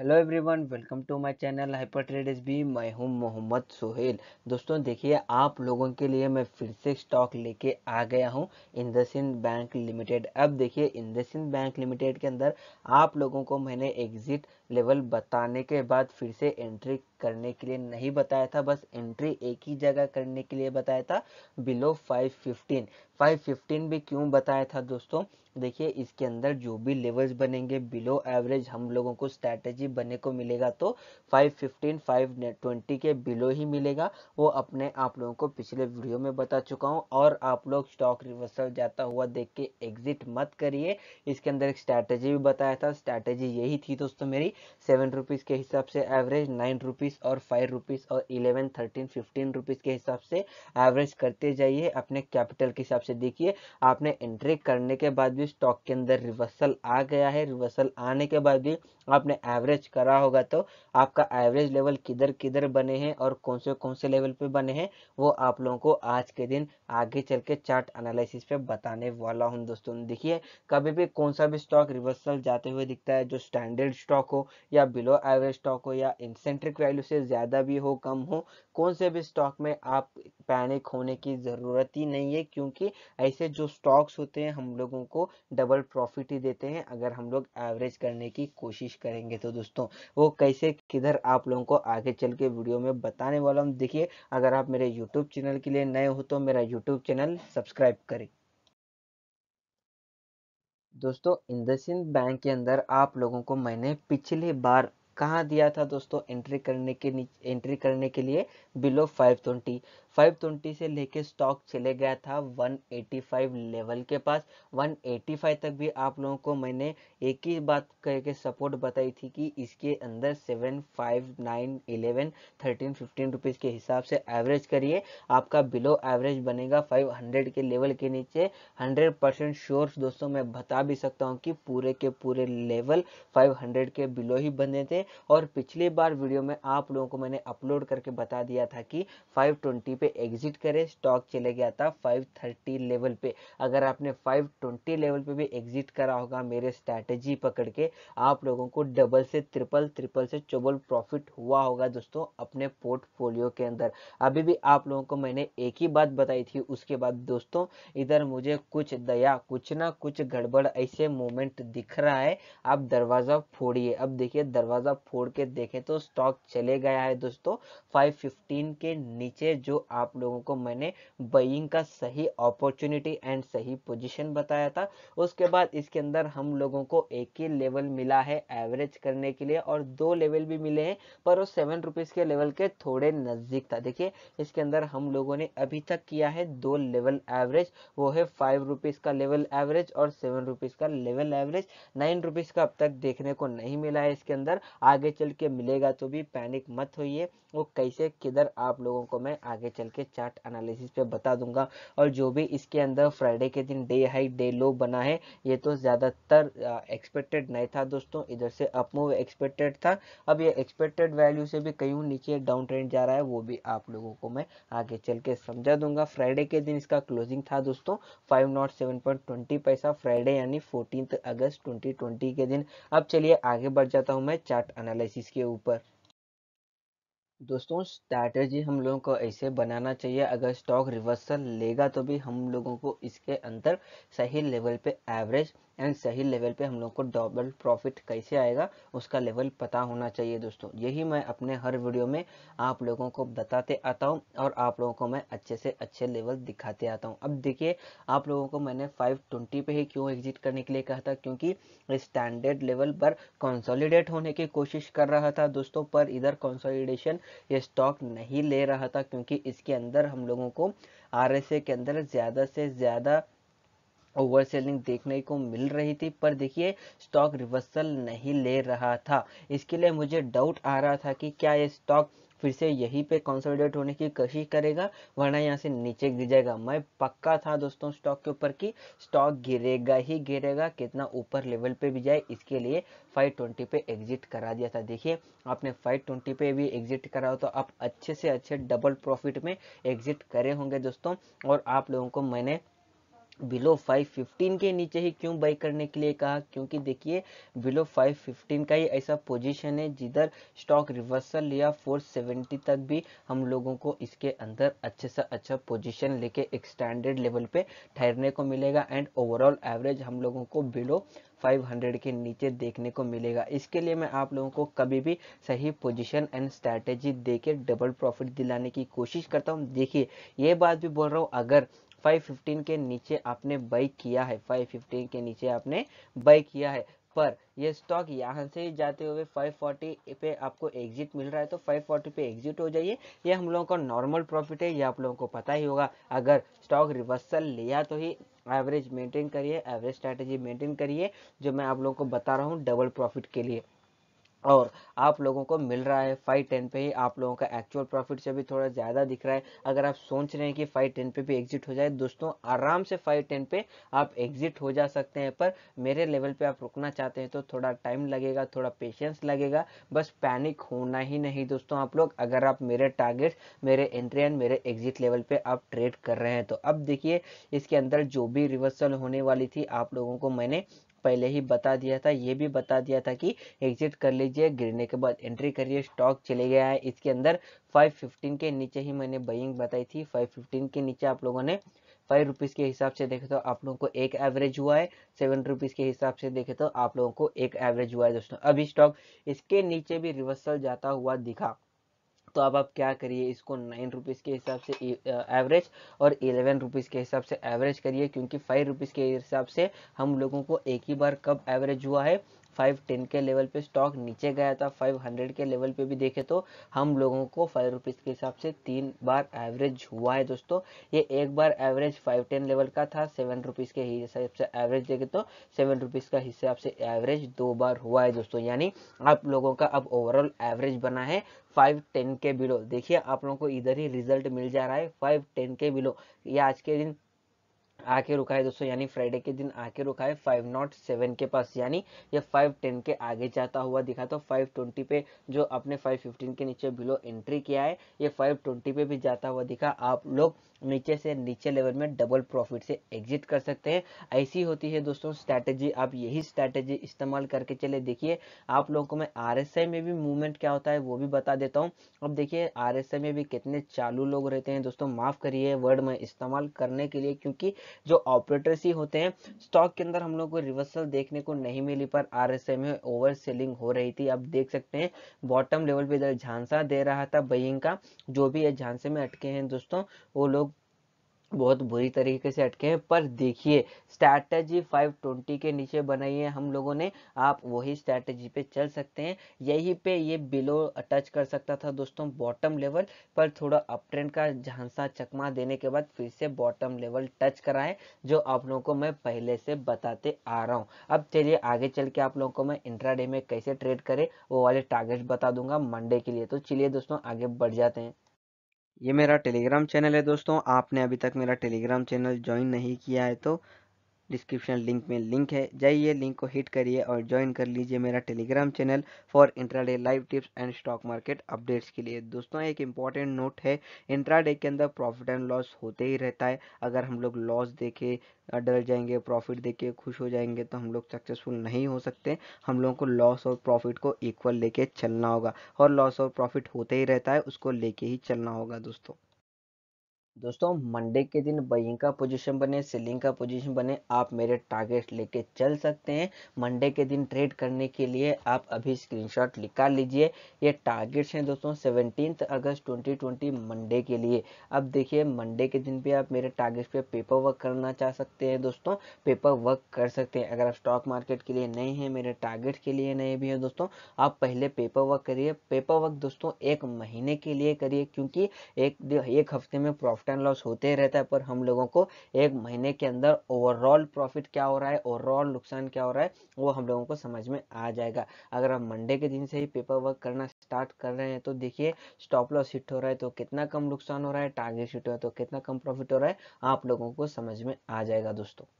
hello everyone welcome to my channel hyper traders B मैं हूं मोहम्मद सोहेल दोस्तों देखिए आप लोगों के लिए मैं फिर से स्टॉक लेके आ गया हूं इंडसिन बैंक लिमिटेड अब देखिए इंडसिन बैंक लिमिटेड के अंदर आप लोगों को मैंने एग्जिट लेवल बताने के बाद फिर से एंट्री करने के लिए नहीं बताया था बस एंट्री एक ही जगह करने के लिए बताया था बिलो 515 515 भी क्यों बताया था दोस्तों देखिए इसके अंदर जो भी लेवल्स बनेंगे बिलो एवरेज हम लोगों को स्ट्रैटेजी बनने को मिलेगा तो 515 520 के बिलो ही मिलेगा वो अपने आप लोगों को पिछले वीडियो में बता चुका हूँ और आप लोग स्टॉक रिवर्सल जाता हुआ देख के एग्जिट मत करिए इसके अंदर एक स्ट्रैटेजी भी बताया था स्ट्रैटेजी यही थी दोस्तों मेरी सेवन रुपीज़ के हिसाब से एवरेज नाइन रुपीज़ रुपीज़ और फाइव रुपीज़ और इलेवन थर्टीन फिफ्टीन रुपीज़ के हिसाब से एवरेज करते जाइए अपने कैपिटल के हिसाब से देखिए आपने एंट्री करने के बाद भी स्टॉक के अंदर रिवर्सल आ गया है रिवर्सल आने के बाद भी आपने एवरेज करा होगा तो आपका एवरेज लेवल किधर किधर बने हैं और कौन से कौन से लेवल पे बने हैं वो आप लोगों को आज के दिन आगे चल के चार्ट एनालिसिस पे बताने वाला हूँ दोस्तों देखिए कभी भी कौन सा भी स्टॉक रिवर्सल जाते हुए दिखता है जो स्टैंडर्ड स्टॉक हो या बिलो एवरेज स्टॉक हो या इंसेंट्रिक वैल्यू से ज़्यादा भी हो कम हो कौन से भी स्टॉक में आप पैनिक होने की ज़रूरत ही नहीं है क्योंकि ऐसे जो स्टॉक्स होते हैं हम लोगों को डबल प्रॉफिट ही देते हैं अगर हम लोग एवरेज करने की कोशिश करेंगे तो दोस्तों वो कैसे किधर आप लोगों को आगे चल के वीडियो में बताने वाला हूँ देखिए अगर आप मेरे यूट्यूब चैनल के लिए नए हो तो मेरा यूट्यूब चैनल सब्सक्राइब करें दोस्तों इंदसिंद बैंक के अंदर आप लोगों को मैंने पिछले बार कहाँ दिया था दोस्तों एंट्री करने के एंट्री करने के लिए बिलो फाइव ट्वेंटी 520 से लेके स्टॉक चले गया था 185 लेवल के पास 185 तक भी आप लोगों को मैंने एक ही बात करके सपोर्ट बताई थी कि इसके अंदर 7, 5, 9, 11, 13, 15 रुपीस के हिसाब से एवरेज करिए आपका बिलो एवरेज बनेगा 500 के लेवल के नीचे 100 परसेंट श्योर दोस्तों मैं बता भी सकता हूँ कि पूरे के पूरे लेवल 500 के बिलो ही बने थे और पिछली बार वीडियो में आप लोगों को मैंने अपलोड करके बता दिया था कि फाइव पे एग्जिट करे स्टॉक चले गया था 530 लेवल पे अगर आपने 520 लेवल पे भी एग्जिट करा होगा मेरे स्ट्रैटेजी पकड़ के आप लोगों को डबल से ट्रिपल ट्रिपल से चौबल प्रॉफिट हुआ होगा दोस्तों अपने पोर्टफोलियो के अंदर अभी भी आप लोगों को मैंने एक ही बात बताई थी उसके बाद दोस्तों इधर मुझे कुछ दया कुछ ना कुछ गड़बड़ ऐसे मोमेंट दिख रहा है आप दरवाज़ा फोड़िए अब देखिए दरवाज़ा फोड़ के देखें तो स्टॉक चले गया है दोस्तों 515 के नीचे जो आप लोगों को मैंने बइंग का सही अपॉर्चुनिटी एंड सही पोजीशन बताया था उसके बाद इसके अंदर हम लोगों को एक ही लेवल मिला है एवरेज करने के लिए और दो लेवल भी मिले हैं पर वो सेवन रुपीज़ के लेवल के थोड़े नज़दीक था देखिए इसके अंदर हम लोगों ने अभी तक किया है दो लेवल एवरेज वो है फाइव रुपीज़ का लेवल एवरेज और सेवन रुपीज़ का लेवल एवरेज नाइन रुपीज़ का अब तक देखने को नहीं मिला है इसके अंदर आगे चल के मिलेगा तो भी पैनिक मत होइए वो कैसे किधर आप लोगों को मैं आगे चल चल के चार्ट एनालिसिस पे बता दूंगा और जो भी इसके अंदर फ्राइडे के दिन डे हाई डे लो बना है ये तो ज़्यादातर एक्सपेक्टेड नहीं था दोस्तों इधर से अप मूव एक्सपेक्टेड था अब ये एक्सपेक्टेड वैल्यू से भी कहीं नीचे डाउन ट्रेंड जा रहा है वो भी आप लोगों को मैं आगे चल के समझा दूंगा फ्राइडे के दिन इसका क्लोजिंग था दोस्तों five nought seven point twenty paisa Friday यानी फोर्टीन अगस्त ट्वेंटी ट्वेंटी के दिन अब चलिए आगे बढ़ जाता हूँ मैं चार्ट एनालिसिस के ऊपर दोस्तों स्ट्रैटेजी हम लोगों को ऐसे बनाना चाहिए अगर स्टॉक रिवर्सल लेगा तो भी हम लोगों को इसके अंदर सही लेवल पे एवरेज एंड सही लेवल पे हम लोग को डबल प्रॉफिट कैसे आएगा उसका लेवल पता होना चाहिए दोस्तों यही मैं अपने हर वीडियो में आप लोगों को बताते आता हूँ और आप लोगों को मैं अच्छे से अच्छे लेवल दिखाते आता हूँ अब देखिए आप लोगों को मैंने 520 पे ही क्यों एग्जिट करने के लिए कहा था क्योंकि स्टैंडर्ड लेवल पर कंसोलिडेट होने की कोशिश कर रहा था दोस्तों पर इधर कंसोलिडेशन ये स्टॉक नहीं ले रहा था क्योंकि इसके अंदर हम लोगों को आर के अंदर ज़्यादा से ज़्यादा ओवर सेलिंग देखने को मिल रही थी पर देखिए स्टॉक रिवर्सल नहीं ले रहा था इसके लिए मुझे डाउट आ रहा था कि क्या ये स्टॉक फिर से यहीं पे कंसोलिडेट होने की कोशिश करेगा वरना यहाँ से नीचे गिर जाएगा मैं पक्का था दोस्तों स्टॉक के ऊपर कि स्टॉक गिरेगा ही गिरेगा कितना ऊपर लेवल पे भी जाए इसके लिए 520 पे एग्जिट करा दिया था देखिए आपने 520 पे भी एग्जिट करा हो तो आप अच्छे से अच्छे डबल प्रॉफिट में एग्जिट करे होंगे दोस्तों और आप लोगों को मैंने बिलो 515 के नीचे ही क्यों बाई करने के लिए कहा क्योंकि देखिए बिलो 515 का ही ऐसा पोजीशन है जिधर स्टॉक रिवर्सल या 470 तक भी हम लोगों को इसके अंदर अच्छे से अच्छा पोजीशन लेके एक स्टैंडर्ड लेवल पे ठहरने को मिलेगा एंड ओवरऑल एवरेज हम लोगों को बिलो 500 के नीचे देखने को मिलेगा इसके लिए मैं आप लोगों को कभी भी सही पोजीशन एंड स्ट्रैटेजी देके डबल प्रॉफिट दिलाने की कोशिश करता हूँ देखिए ये बात भी बोल रहा हूँ अगर 515 के नीचे आपने बाई किया है 515 के नीचे आपने बाई किया है पर ये स्टॉक यहाँ से जाते हुए 540 पे आपको एग्जिट मिल रहा है तो 540 पे एग्जिट हो जाइए ये हम लोगों का नॉर्मल प्रॉफिट है ये आप लोगों को पता ही होगा अगर स्टॉक रिवर्सल लिया तो ही एवरेज मेंटेन करिए एवरेज स्ट्रैटेजी मेंटेन करिए जो मैं आप लोगों को बता रहा हूँ डबल प्रॉफिट के लिए और आप लोगों को मिल रहा है फाइव टेन पे ही आप लोगों का एक्चुअल प्रॉफिट से भी थोड़ा ज़्यादा दिख रहा है अगर आप सोच रहे हैं कि फाइव टेन पे भी एग्जिट हो जाए दोस्तों आराम से फाइव टेन पे आप एग्जिट हो जा सकते हैं पर मेरे लेवल पे आप रुकना चाहते हैं तो थोड़ा टाइम लगेगा थोड़ा पेशेंस लगेगा बस पैनिक होना ही नहीं दोस्तों आप लोग अगर आप मेरे टारगेट मेरे एंट्री एंड मेरे एग्जिट लेवल पर आप ट्रेड कर रहे हैं तो अब देखिए इसके अंदर जो भी रिवर्सल होने वाली थी आप लोगों को मैंने पहले ही बता दिया था ये भी बता दिया था कि एग्जिट कर लीजिए गिरने के बाद एंट्री करिए स्टॉक चले गया है इसके अंदर 515 के नीचे ही मैंने बइंग बताई थी 515 के नीचे आप लोगों ने फाइव रुपीज़ के हिसाब से देखे तो आप लोगों को एक एवरेज हुआ है सेवन रुपीज़ के हिसाब से देखे तो आप लोगों को एक एवरेज हुआ है दोस्तों अभी स्टॉक इसके नीचे भी रिवर्सल जाता हुआ दिखा तो अब आप क्या करिए इसको नाइन रुपीज़ के हिसाब से एवरेज और एलेवन रुपीज़ के हिसाब से एवरेज करिए क्योंकि फाइव रुपीज़ के हिसाब से हम लोगों को एक ही बार कब एवरेज हुआ है 510 के लेवल पे स्टॉक नीचे गया था 500 के लेवल पे भी देखे तो हम लोगों को फाइव रुपीज़ के हिसाब से तीन बार एवरेज हुआ है दोस्तों ये एक बार एवरेज 510 लेवल का था सेवन रुपीज़ के हिसाब से एवरेज देखे तो सेवन रुपीज़ का हिसाब से एवरेज दो बार हुआ है दोस्तों यानी आप लोगों का अब ओवरऑल एवरेज बना है फाइव टेन के बिलो देखिए आप लोगों को इधर ही रिजल्ट मिल जा रहा है फाइव टेन के बिलो ये आज के दिन आके रुका है दोस्तों यानी फ्राइडे के दिन आके रुका है फाइव नॉट सेवन के पास यानी ये फाइव टेन के आगे जाता हुआ दिखा तो फाइव ट्वेंटी पे जो अपने फाइव फिफ्टीन के नीचे बिलो एंट्री किया है ये फाइव ट्वेंटी पे भी जाता हुआ दिखा आप लोग नीचे से नीचे लेवल में डबल प्रॉफिट से एग्जिट कर सकते हैं ऐसी होती है दोस्तों स्ट्रैटेजी आप यही स्ट्रैटेजी इस्तेमाल करके चले देखिए आप लोगों को मैं आर में भी मूवमेंट क्या होता है वो भी बता देता हूँ अब देखिए आर में भी कितने चालू लोग रहते हैं दोस्तों माफ़ करिए वर्ड में इस्तेमाल करने के लिए क्योंकि जो ऑपरेटर्स ही होते हैं स्टॉक के अंदर हम लोग को रिवर्सल देखने को नहीं मिली पर आर एस में ओवर सेलिंग हो रही थी आप देख सकते हैं बॉटम लेवल पे इधर झांसा दे रहा था बइंग का जो भी ये झांसे में अटके हैं दोस्तों वो लोग बहुत बुरी तरीके से अटके हैं पर देखिए स्ट्रैटेजी 520 के नीचे बनाई है हम लोगों ने आप वही स्ट्रैटेजी पे चल सकते हैं यही पे ये बिलो टच कर सकता था दोस्तों बॉटम लेवल पर थोड़ा अप ट्रेंड का झांसा चकमा देने के बाद फिर से बॉटम लेवल टच कराएं जो आप लोगों को मैं पहले से बताते आ रहा हूँ अब चलिए आगे चल के आप लोगों को मैं इंट्रा में कैसे ट्रेड करें वो वाले टारगेट बता दूंगा मंडे के लिए तो चलिए दोस्तों आगे बढ़ जाते हैं ये मेरा टेलीग्राम चैनल है दोस्तों आपने अभी तक मेरा टेलीग्राम चैनल ज्वाइन नहीं किया है तो डिस्क्रिप्शन लिंक में लिंक है जाइए लिंक को हिट करिए और ज्वाइन कर लीजिए मेरा Telegram channel for intraday live tips and stock market updates के लिए दोस्तों एक इंपॉर्टेंट नोट है इंट्राडे के अंदर प्रॉफिट एंड लॉस होते ही रहता है अगर हम लोग लॉस देखे डर जाएंगे प्रॉफिट देखे खुश हो जाएंगे तो हम लोग सक्सेसफुल नहीं हो सकते हम लोगों को लॉस और प्रॉफिट को इक्वल लेके चलना होगा और लॉस और प्रॉफिट होते ही रहता है उसको लेके ही चलना होगा दोस्तों दोस्तों मंडे के दिन बाइंग का पोजीशन बने सेलिंग का पोजीशन बने आप मेरे टारगेट लेके चल सकते हैं मंडे के दिन ट्रेड करने के लिए आप अभी स्क्रीनशॉट निकाल लीजिए ये टारगेट्स हैं दोस्तों सेवनटीन अगस्त 2020 मंडे के लिए अब देखिए मंडे के दिन भी आप मेरे टारगेट पे पेपर वर्क करना चाह सकते हैं दोस्तों पेपर वर्क कर सकते हैं अगर आप स्टॉक मार्केट के लिए नए हैं मेरे टारगेट के लिए नए भी हैं दोस्तों आप पहले पेपर वर्क करिए पेपर वर्क दोस्तों एक महीने के लिए करिए क्योंकि एक हफ्ते में प्रॉफिट प्रॉफिट एंड लॉस होते रहता है पर हम लोगों को एक महीने के अंदर ओवरऑल प्रॉफिट क्या हो रहा है ओवरऑल नुकसान क्या हो रहा है वो हम लोगों को समझ में आ जाएगा अगर हम मंडे के दिन से ही पेपर वर्क करना स्टार्ट कर रहे हैं तो देखिए स्टॉप लॉस हिट हो रहा है तो कितना कम नुकसान हो रहा है टारगेट हिट हो रहा है तो कितना कम प्रॉफिट हो रहा है आप लोगों को समझ में आ जाएगा दोस्तों